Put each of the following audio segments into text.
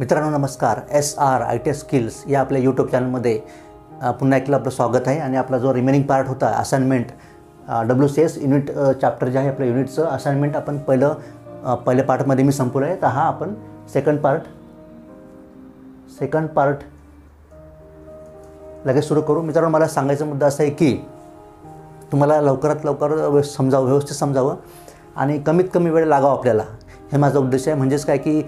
मित्रांनो नमस्कार S R I T skills या आपल्या यूट्यूब चॅनलमध्ये पुन्हा एकदा आपलं स्वागत आहे आणि आपला जो रिमेनिंग पार्ट होता assignment W C S unit chapter जे आहे आपल्या युनिटचं असाइनमेंट आपण पहिलं पहिल्या पार्टमध्ये मी संपवलं आहे तर हा आपण सेकंड पार्ट सेकंड पार्ट लगेच सुरू करू मित्रांनो मला सांगायचा मुद्दा असा आहे की तुम्हाला लवकरात लवकर समजावं व्यवस्थित समजावं आणि कमीत कमी वेळ लागावं आपल्याला हे माझा उद्देश आहे म्हणजेच काय की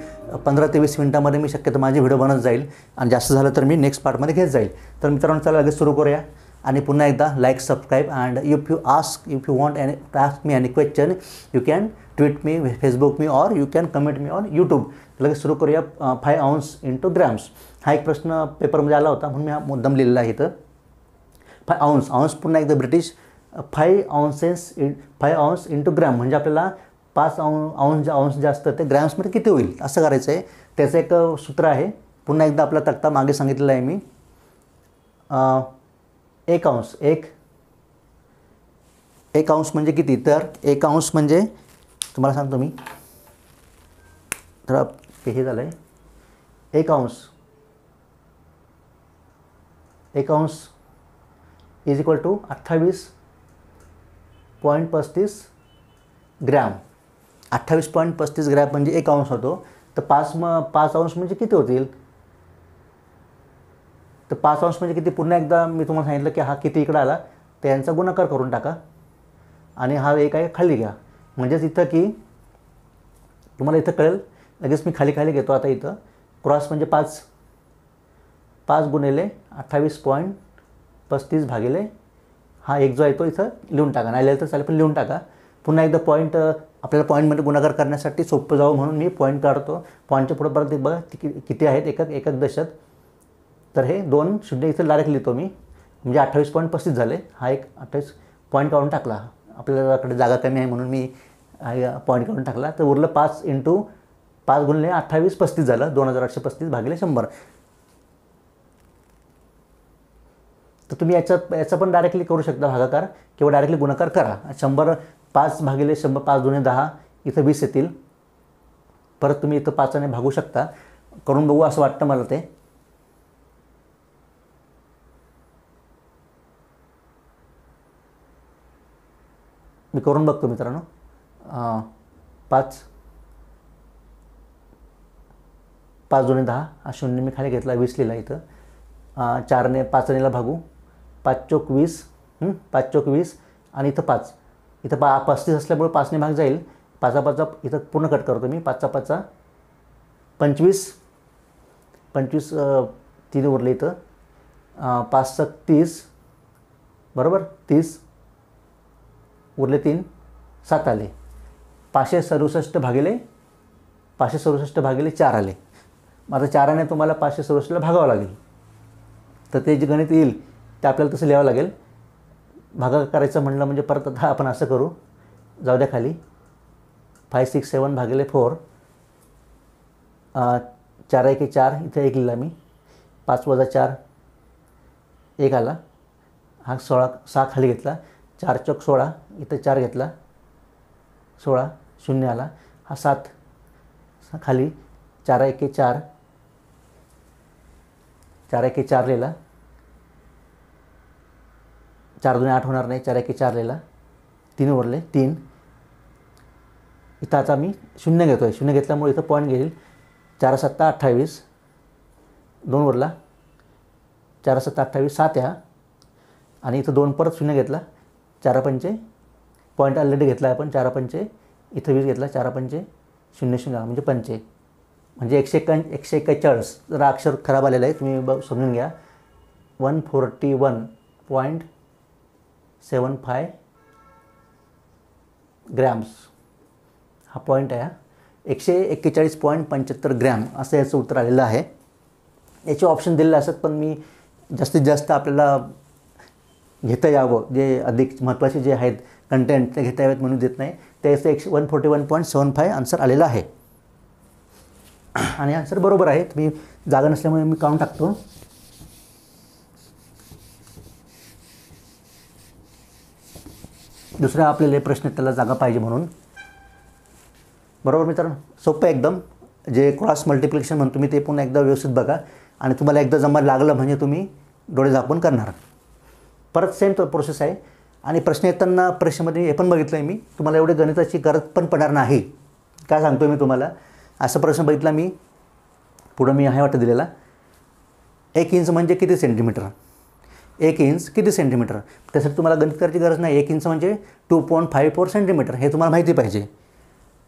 पंधरा ते वीस मिनटामध्ये मी शक्यतो माझे व्हिडिओ बनत जाईल आणि जास्त झालं तर मी नेक्स्ट पार्टमध्ये घेत जाईल तर मित्रांनो चला लगेच सुरू करूया आणि पुन्हा एकदा like subscribe and if you ask if you want any task me any question you can tweet me Facebook me or you can comment me on YouTube लगेच सुरू करूया फाय इन इंटू ग्रॅम्स हा एक प्रश्न पेपरमध्ये आला होता म्हणून मी हा मुद्दाम लिहिलेला आहे इथं फाय आउन्स आउन्स पुन्हा एकदा British five ounces in five into gram म्हणजे आपल्याला पाच औं अंश जास्त ते ग्रॅम्समध्ये किती होईल असं करायचं आहे त्याचं एक सूत्र आहे पुन्हा एकदा आपला तक्ता मागे सांगितलेला आहे मी एक अंश एक एक अंश म्हणजे किती तर एक अंश म्हणजे तुम्हाला सांगतो मी तर हे झालं आहे एक अंश एक अंश इज इक्वल टू अठ्ठावीस पॉईंट पस्तीस ग्रॅम अठ्ठावीस पॉईंट पस्तीस ग्रॅम म्हणजे एक अंश होतो तर पाच म पाच अंश म्हणजे किती होतील तर पाच अंश म्हणजे किती पुन्हा एकदा मी तुम्हाला सांगितलं की हा किती इकडं आला तर यांचा गुणाकार करून टाका आणि हा एक आहे खाली घ्या म्हणजेच इथं की तुम्हाला इथं कळेल लगेच मी खाली खाली घेतो आता इथं क्रॉस म्हणजे पाच पाच गुणेले अठ्ठावीस पॉईंट पस्तीस भागिले हा एक जो आहे तो इथं लिहून टाका नाही लिहिलं तर चालेल पण लिहून टाका पुन्हा एकदा पॉईंट आपल्याला पॉईंटमध्ये गुणाकार करण्यासाठी सोपं जावं म्हणून मी पॉईंट काढतो पॉईंटच्या पुढं परत बघा किती आहेत एकक एकक दशात तर हे दोन शून्य इथं डायरेक्ट लिहितो मी म्हणजे अठ्ठावीस पॉईंट पस्तीस झाले हा एक अठ्ठावीस पॉईंट काढून टाकला आपल्याकडे जागा कमी आहे म्हणून मी पॉईंट काढून टाकला तर उरलं पाच इंटू पाच गुणले अठ्ठावीस पस्तीस झालं दोन हजार आठशे पस्तीस भागले शंभर तर तुम्ही याच्यात याचा पण डायरेक्टली करू शकता भागाकार किंवा डायरेक्टली गुणाकार करा शंभर पाच भागिले शंभर पाच दोन्ही दहा इथं वीस येतील परत तुम्ही इथं पाचाने भागू शकता करून बघू असं वाटतं मला ते मी करून बघतो मित्रांनो पाच पाच दोन्ही दहा हा शून्य मी खाली घेतला वीस लिहिला इथं चारने पाचनेला भागू पाच चोक वीस पाच चोक वीस आणि इथं पाच इथं पा पस्तीस असल्यामुळे पाचने भाग जाईल पाचा पाचचा इथं पूर्ण कट करतो मी पाचचा पाचचा पंचवीस पंचवीस तीन उरले इथं पाच तीस बरोबर तीस उरले तीन सात आले पाचशे सदुसष्ट भागेले पाचशे सदुसष्ट भागेले चार आले माझं चाराने तुम्हाला पाचशे सदुसष्टला भागावं लागेल तर ते जे गणित येईल ते आपल्याला तसं लिहावं लागेल भागा करायचं म्हणलं म्हणजे परत आता आपण असं करू जाऊ द्या खाली फाय सिक्स सेवन भागेले फोर चार एके चार इथे एक लिहिला मी पाच वजा चार एक आला हा सोळा सहा खाली घेतला चार चौक सोळा इथं चार घेतला सोळा शून्य आला हा सात खाली चार एके चार चार एके चार लिहिला चार दोन्ही आठ होणार नाही चार एके चारलेला तीन उरले तीन इथं आता मी शून्य घेतो आहे शून्य घेतल्यामुळे इथं पॉईंट घेईल चार सत्ता अठ्ठावीस दोन उरला चार सत्ता अठ्ठावीस सात ह्या आणि इथं दोन परत शून्य घेतला चार पंचे पॉईंट ऑलरेडी घेतला आहे आपण चार पंचे इथं वीस घेतला चार पंचे शून्य शून्य म्हणजे पंचे म्हणजे एकशे एक एकशे एक्केचाळीस जरा अक्षर खराब आलेलं आहे तुम्ही बघ समजून घ्या one forty one point seven five grams हा पॉईंट आहे एकशे एक्केचाळीस पॉईंट पंच्याहत्तर ग्रॅम असं याचं उत्तर आलेलं आहे याचे ऑप्शन दिलेले असतात पण मी जास्तीत जास्त आपल्याला घेता यावं जे अधिक महत्त्वाचे जे आहेत कंटेंट ते घेता यावेत म्हणून देत नाही त्याचं एकशे one forty one point seven five answer आलेला आहे आणि आन्सर बरोबर आहे तुम्ही जागा नसल्यामुळे मी काउंट टाकतो दुसरा आपल्याला प्रश्न त्याला जागा पाहिजे म्हणून बरोबर मित्रांनो सोपं एकदम जे क्रॉस मल्टिप्लिकेशन म्हणतो मी ते पुन्हा एकदा व्यवस्थित बघा आणि तुम्हाला एकदा जमा लागलं म्हणजे तुम्ही डोळे झाकून करणार परत सेम तो प्रोसेस आहे आणि प्रश्न येताना परीक्षेमध्ये हे पण बघितलं आहे मी तुम्हाला एवढे गणिताची गरज पण पडणार नाही काय सांगतो मी तुम्हाला असा प्रश्न बघितला मी पुढं मी आहे वाटतं दिलेला एक इंच म्हणजे किती सेंटीमीटर एक इंच किती सेंटीमीटर त्यासाठी तुम्हाला गणित करायची गरज नाही एक इंच म्हणजे two point five four centimetre हे तुम्हाला माहिती पाहिजे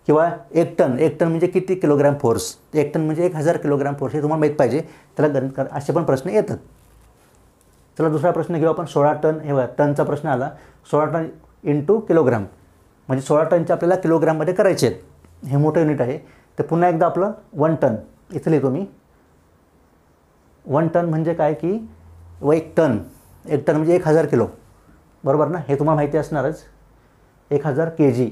किंवा एक टन एक टन म्हणजे किती किलोग्रॅम फोर्स एक टन म्हणजे एक हजार किलोग्राम फोर्स हे तुम्हाला माहीत पाहिजे त्याला गणित कर असे पण प्रश्न येतात चला दुसरा प्रश्न घेऊ आपण सोळा टन हे बघा टनचा प्रश्न आला सोळा टन इंटू किलोग्राम म्हणजे सोळा टनचे आपल्याला किलोग्राममध्ये करायचे आहेत हे मोठं युनिट आहे तर पुन्हा एकदा आपलं वन टन इथं लिहितो मी वन टन म्हणजे काय की व एक टन एक टन म्हणजे एक हजार किलो बरोबर ना हे तुम्हाला माहिती असणारच एक हजार के जी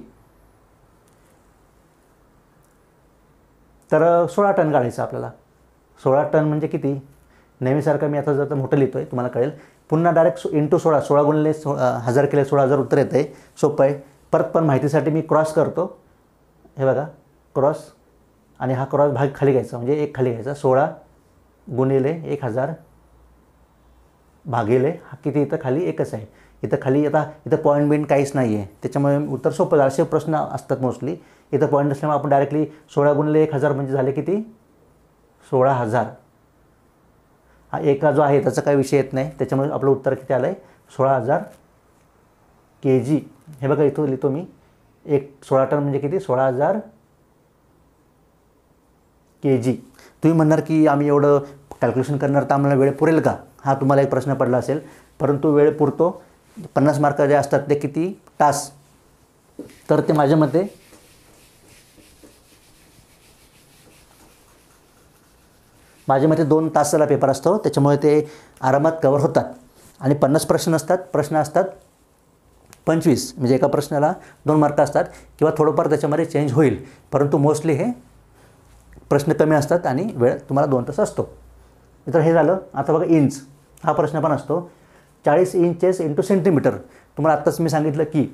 तर सोळा टन काढायचं आपल्याला सोळा टन म्हणजे किती नेहमीसारखं मी आता जर मोठं लिहितो आहे तुम्हाला कळेल पुन्हा डायरेक्ट सो इंटू सोळा सोळा गुणले सो हजार केले सोळा हजार उत्तर येतं आहे सोपं आहे परत पण माहितीसाठी मी क्रॉस करतो हे बघा क्रॉस आणि हा क्रॉस भाग खाली घ्यायचा म्हणजे एक खाली घ्यायचा सोळा गुणिले एक हजार भागेल आहे हा किती इथं खाली एकच आहे इथं खाली आता इथं पॉईंट बिंट काहीच नाही आहे त्याच्यामुळे उत्तर सोपं असे प्रश्न असतात मोस्टली इथं पॉईंट असल्यामुळे आपण डायरेक्टली सोळा गुणले एक हजार म्हणजे झाले किती सोळा हजार हा एका जो आहे त्याचा काही विषय येत नाही त्याच्यामुळे आपलं उत्तर किती आलं आहे सोळा हजार के जी हे बघा इथं लिहितो मी एक सोळा टन म्हणजे किती सोळा हजार के जी तुम्ही म्हणणार की आम्ही एवढं कॅल्क्युलेशन करणार तर आम्हाला वेळ पुरेल का हा तुम्हाला एक प्रश्न पडला असेल परंतु वेळ पुरतो पन्नास मार्क जे असतात ते किती तास तर ते माझ्या मते माझ्या मते दोन तासाला पेपर असतो त्याच्यामुळे ते आरामात कवर होतात आणि पन्नास प्रश्न असतात प्रश्न असतात पंचवीस म्हणजे एका प्रश्नाला दोन मार्क असतात किंवा थोडंफार त्याच्यामध्ये चेंज होईल परंतु मोस्टली हे प्रश्न कमी असतात आणि वेळ तुम्हाला दोन तास असतो मित्र हे झालं आता बघा इंच हा प्रश्न पण असतो चाळीस इंचेस इंटू सेंटीमीटर तुम्हाला आत्ताच मी सांगितलं की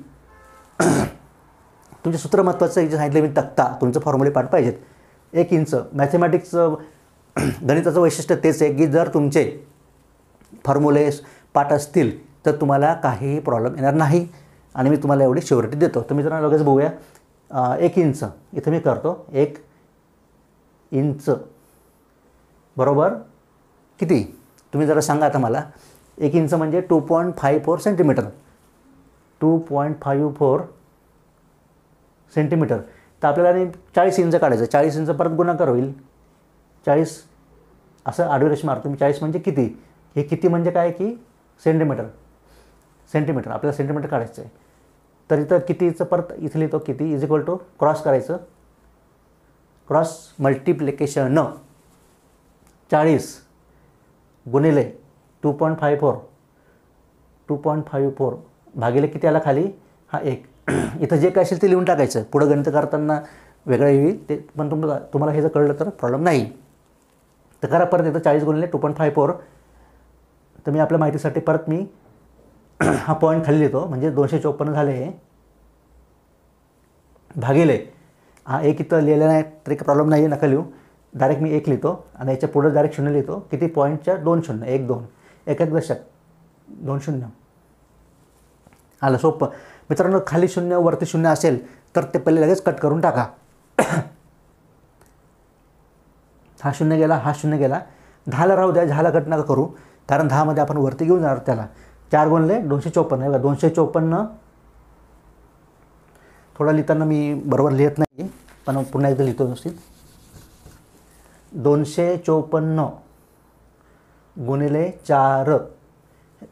तुमचे सूत्र महत्त्वाचं जे सांगितलं मी तक्ता तुमचं फॉर्म्युले पाठ पाहिजेत एक इंच मॅथमॅटिक्सचं गणिताचं वैशिष्ट्य तेच आहे की जर तुमचे फॉर्म्युले पाठ असतील तर तुम्हाला काहीही प्रॉब्लेम येणार नाही आणि मी तुम्हाला एवढी शिवरिटी देतो तुम्ही जरा लगेच बघूया एक इंच इथं मी करतो एक इंच बरोबर किती तुम्ही जरा सांगा आता मला एक इंच म्हणजे two point five four centimetre two point five four centimetre तर आपल्याला चाळीस इंच काढायचं चाळीस इंच परत गुणाकार होईल चाळीस असं आडविरेश मारतो मी चाळीस म्हणजे किती हे किती म्हणजे काय की सेंटीमीटर सेंटीमीटर आपल्याला सेंटीमीटर काढायचं आहे तर इथं कितीचं परत इथे लिहितो किती इज इक्वल टू क्रॉस करायचं क्रॉस मल्टिप्लिकेशन चाळीस गुणिले two point five four two point five four भागिले किती आला खाली हा एक इथं जे काय असेल ते लिहून टाकायचं पुढं गणित करताना वेगळं येईल ते पण तुम्हाला तुम्हाला हे जर कळलं तर प्रॉब्लेम नाही तर करा परत येतं चाळीस गुणिले टू पॉईंट फाय फोर तर मी आपल्या माहितीसाठी परत मी हा पॉईंट खाली लिहितो म्हणजे दोनशे चोपन्न झाले हे भागिले हा एक इथं लिहिलं नाही तरी प्रॉब्लेम नाही आहे नका लिहू डायरेक्ट मी एक लिहितो आणि याच्या पुढं डायरेक्ट शून्य लिहितो किती पॉईंटच्या दोन शून्य एक दोन एक एक दशक दोन शून्य आलं सोपं मित्रांनो खाली शून्य वरती शून्य असेल तर ते पहिले लगेच कट करून टाका हा शून्य गेला हा शून्य गेला दहाला राहू द्या दहाला कट नका करू कारण दहामध्ये आपण वरती घेऊन जाणार त्याला चार गुणले दोनशे चौपन्न बघा दोनशे चौपन्न थोडा लिहिताना मी बरोबर लिहित नाही पण पुन्हा एकदा लिहितो व्यवस्थित दोनशे चोपन्न गुणिले चार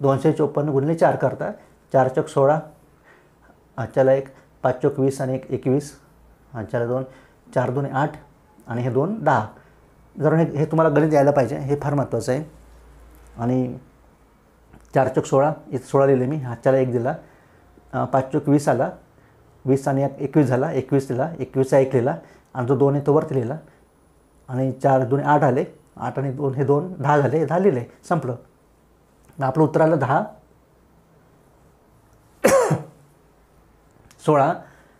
दोनशे चौपन्न गुणिले चार करता चार चौक सोळा ह्याच्याला एक पाच चोक वीस आणि एक एकवीस हाच्याला दोन चार दोन आठ आणि हे दोन दहा जर हे हे तुम्हाला गणित यायला पाहिजे हे फार महत्त्वाचं आहे आणि चार चौक सोळा इथं सोळा लिहिले मी हाच्याला एक दिला पाच चोक वीस आला वीस आणि एकवीस झाला एकवीस दिला एकवीसचा एक लिहिला आणि जो दोन आहे तो वरती लिहिला आणि चार दोन आठ आले आठ आणि दोन हे दोन दहा झाले हे दहा लिहिले संपलं आपलं उत्तर आलं दहा सोळा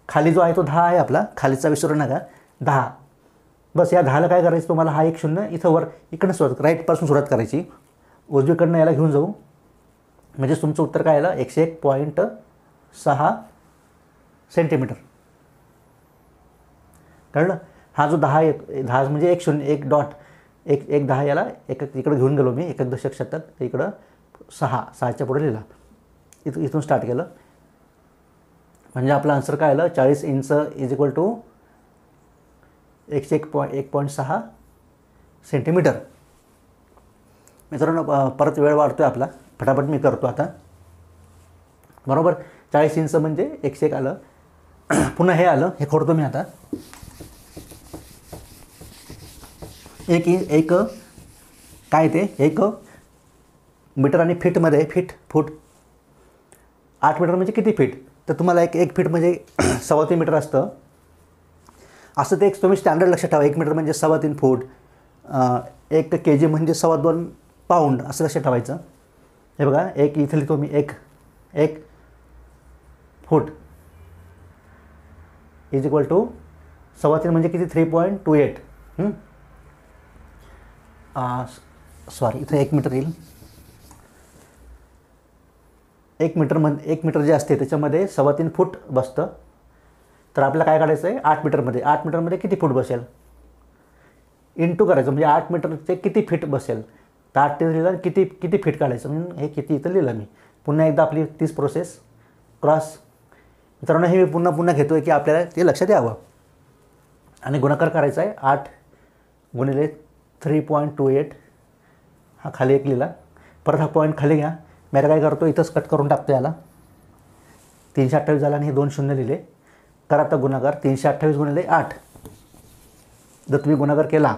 खाली जो आहे तो दहा आहे आपला खालीचा विसरू नका दहा बस या दहाला काय करायचं तुम्हाला हा एक शून्य इथं वर इकडनं सुरुवात राईटपासून सुरुवात करायची उजवीकडनं याला घेऊन जाऊ म्हणजे तुमचं उत्तर काय आलं एकशे एक पॉईंट सहा सेंटीमीटर कळलं हा जो दहा एक दहा म्हणजे एक शून्य एक डॉट एक एक दहा याला एक इकडं घेऊन गेलो मी एक दशक शतक इकडं सहा सहाच्या पुढे लिहिला इथ इथून स्टार्ट केलं म्हणजे आपला आन्सर काय आलं चाळीस इंच इज इक्वल टू एकशे एक पॉईंट एक पॉईंट सहा सेंटीमीटर मित्रांनो परत वेळ वाढतो आहे आपला फटाफट मी करतो आता बरोबर चाळीस इंच म्हणजे एकशे एक आलं पुन्हा हे आलं हे खोडतो मी आता एक एक काय ते एक मीटर आणि फीटमध्ये फीट फूट आठ मीटर म्हणजे किती फीट तर तुम्हाला एक एक फीट म्हणजे सव्वा तीन मीटर असतं असं ते एक तुम्ही स्टँडर्ड लक्षात ठेवा एक मीटर म्हणजे सव्वा तीन फूट एक के जी म्हणजे सव्वा दोन पाऊंड असं लक्षात ठेवायचं हे बघा एक इथे तुम्ही मी एक एक फूट इज इक्वल टू सव्वा तीन म्हणजे किती three point two eight sorry इथं एक मीटर येईल एक मीटर मन एक मीटर जे असते त्याच्यामध्ये सव्वा तीन फूट बसतं तर आपल्याला काय काढायचं आहे आठ मीटरमध्ये आठ मीटरमध्ये किती फूट बसेल इंटू करायचं म्हणजे आठ मीटरचे किती फीट बसेल तर आठ ते लिहिलं किती किती फीट काढायचं म्हणून हे किती इथं लिहिलं मी पुन्हा एकदा आपली तीच प्रोसेस क्रॉस मित्रांनो हे मी पुन्हा पुन्हा घेतो आहे की आपल्याला ते लक्षात यावं आणि गुणाकार करायचा आहे आठ गुणिले थ्री पॉईंट टू एट हा खाली एक लिहिला परत हा पॉईंट खाली घ्या आता काय करतो इथंच कट करून टाकतो याला तीनशे अठ्ठावीस झाला आणि हे दोन शून्य लिहिले करा आता गुणाकार तीनशे अठ्ठावीस गुणिले आठ जर तुम्ही गुणाकार केला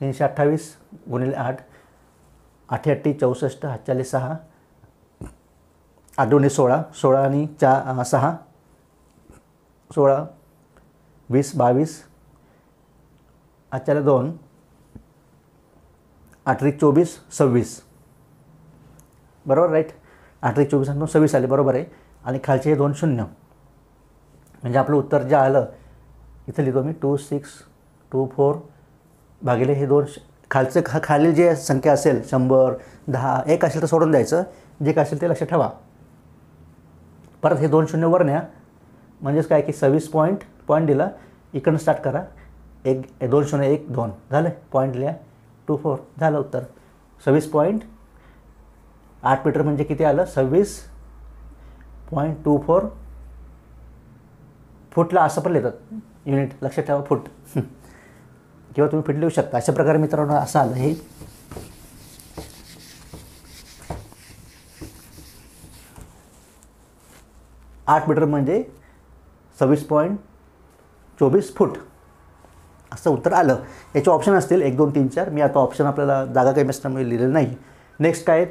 तीनशे अठ्ठावीस गुणिले आठ अठ्ठ्याऐंशी चौसष्ट हातचाळीस सहा आठ दोन्ही सोळा सोळा आणि चा सहा सोळा वीस बावीस हातच्याला दोन आठरी चोवीस सव्वीस बरोबर राईट आठरी चोवीस आणि सव्वीस आले बरोबर आहे आणि खालचे हे दोन शून्य म्हणजे आपलं उत्तर जे आलं इथं लिहितो मी टू सिक्स टू फोर भागिले हे दोन खालचं खा खालील जे संख्या असेल शंभर दहा एक असेल तर सोडून द्यायचं जे काय असेल ते लक्षात ठेवा परत हे दोन शून्य वर न्या म्हणजेच काय की सव्वीस पॉईंट पॉईंट दिला इकडून स्टार्ट करा एक दोन शून्य एक दोन झालं पॉईंट लिहा टू फोर झालं उत्तर सव्वीस पॉईंट आठ मीटर म्हणजे किती आलं सव्वीस पॉईंट टू फोर फूटला असं पण लिहितात युनिट लक्षात ठेवा फूट किंवा तुम्ही फिट लिहू शकता अशा प्रकारे मित्रांनो असं आलं हे आठ मीटर म्हणजे सव्वीस पॉईंट चोवीस फूट असं उत्तर आलं याचे ऑप्शन असतील एक दोन तीन चार मी आता ऑप्शन आपल्याला जागा काही मिस्टरमुळे लिहिलेलं नाही नेक्स्ट काय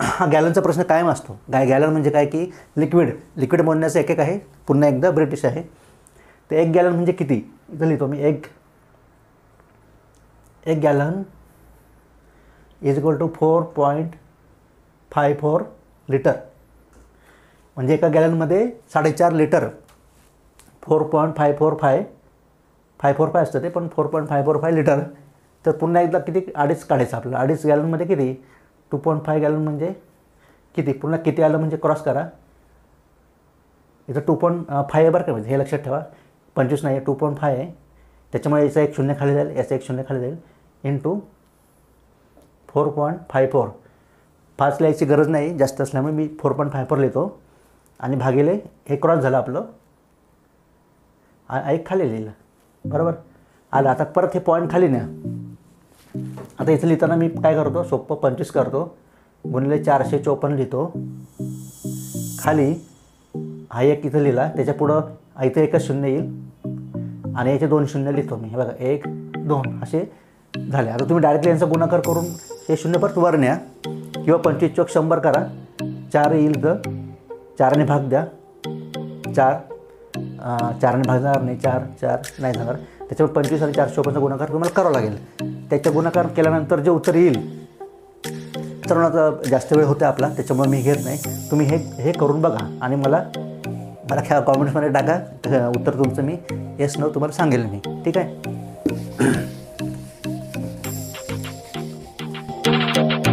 हा गॅलनचा प्रश्न कायम असतो गाय गॅलन म्हणजे काय की लिक्विड लिक्विड मोडण्याचं एक एक आहे पुन्हा एकदा ब्रिटिश आहे तर एक गॅलन म्हणजे किती इथं लिहितो मी एक एक gallon is equal to four point five four litre म्हणजे एका गॅलनमध्ये साडेचार litre four point five four five five four five असतं ते पण four point five four five litre तर पुन्हा एकदा किती अडीच काढायचं आपलं अडीच गॅलनमध्ये किती टू पॉईंट फाय गॅलन म्हणजे किती पुन्हा किती आलं म्हणजे क्रॉस करा इथं टू पॉईंट फाय आहे बरं का म्हणजे हे लक्षात ठेवा पंचवीस नाही आहे टू पॉईंट फाय आहे त्याच्यामुळे याचा एक शून्य खाली जाईल याचा एक शून्य खाली जाईल into four point five four fast लिहायची गरज नाही जास्त असल्यामुळे मी फोर पॉईंट फाय फोर लिहितो आणि भागेले हे क्रॉस झालं आपलं एक खाली लिहिलं बरोबर आलं आता परत हे पॉईंट खाली न्या आता इथं लिहिताना मी काय करतो सोप्प पंचवीस करतो गुणिले चारशे चोपन्न लिहितो खाली हा एक इथं लिहिला त्याच्या पुढं इथं एकच शून्य येईल आणि याचे दोन शून्य लिहितो मी हे बघा एक दोन असे झाले आता तुम्ही डायरेक्टली यांचा गुणाकार करून हे शून्य परत वर न्या किंवा पंचवीस चोक शंभर करा चार येईल ग चाराने भाग द्या चार चारने भागणार नाही चार चार नाही जाणार त्याच्यावर पंचवीस आणि चारशे चोपन्नचा गुणाकार तुम्हाला करावा लागेल त्याच्या गुणाकार केल्यानंतर जे उत्तर येईल चरणाचा जास्त वेळ होता आपला त्याच्यामुळे मी घेत नाही तुम्ही हे हे करून बघा आणि मला मला ख्या कॉमेंट्समध्ये टाका उत्तर तुमचं मी येस न तुम्हाला सांगेल मी ठीक आहे